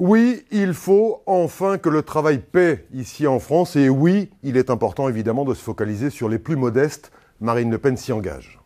Oui, il faut enfin que le travail paie ici en France et oui, il est important évidemment de se focaliser sur les plus modestes. Marine Le Pen s'y engage.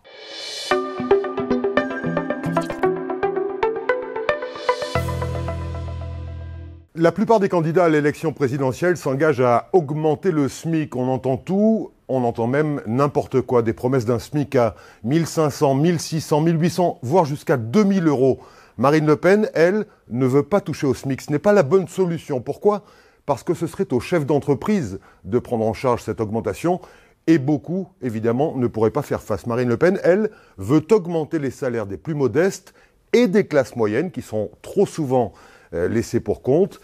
La plupart des candidats à l'élection présidentielle s'engagent à augmenter le SMIC. On entend tout, on entend même n'importe quoi. Des promesses d'un SMIC à 1500, 1600, 1800, voire jusqu'à 2000 euros Marine Le Pen, elle, ne veut pas toucher au SMIC. Ce n'est pas la bonne solution. Pourquoi Parce que ce serait aux chefs d'entreprise de prendre en charge cette augmentation et beaucoup, évidemment, ne pourraient pas faire face. Marine Le Pen, elle, veut augmenter les salaires des plus modestes et des classes moyennes qui sont trop souvent euh, laissées pour compte,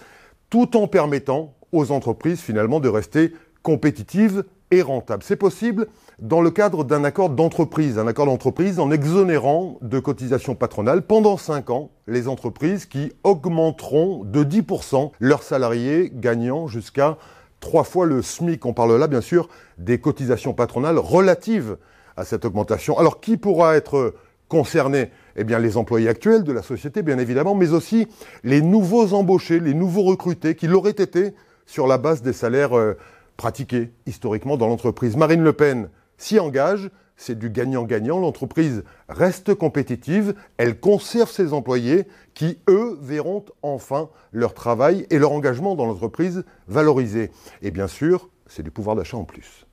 tout en permettant aux entreprises finalement de rester compétitives rentable. C'est possible dans le cadre d'un accord d'entreprise, un accord d'entreprise en exonérant de cotisations patronales pendant 5 ans les entreprises qui augmenteront de 10% leurs salariés gagnant jusqu'à 3 fois le SMIC. On parle là bien sûr des cotisations patronales relatives à cette augmentation. Alors qui pourra être concerné eh bien, les employés actuels de la société, bien évidemment, mais aussi les nouveaux embauchés, les nouveaux recrutés qui l'auraient été sur la base des salaires euh, pratiquée historiquement dans l'entreprise. Marine Le Pen s'y engage, c'est du gagnant-gagnant, l'entreprise reste compétitive, elle conserve ses employés qui, eux, verront enfin leur travail et leur engagement dans l'entreprise valorisé. Et bien sûr, c'est du pouvoir d'achat en plus.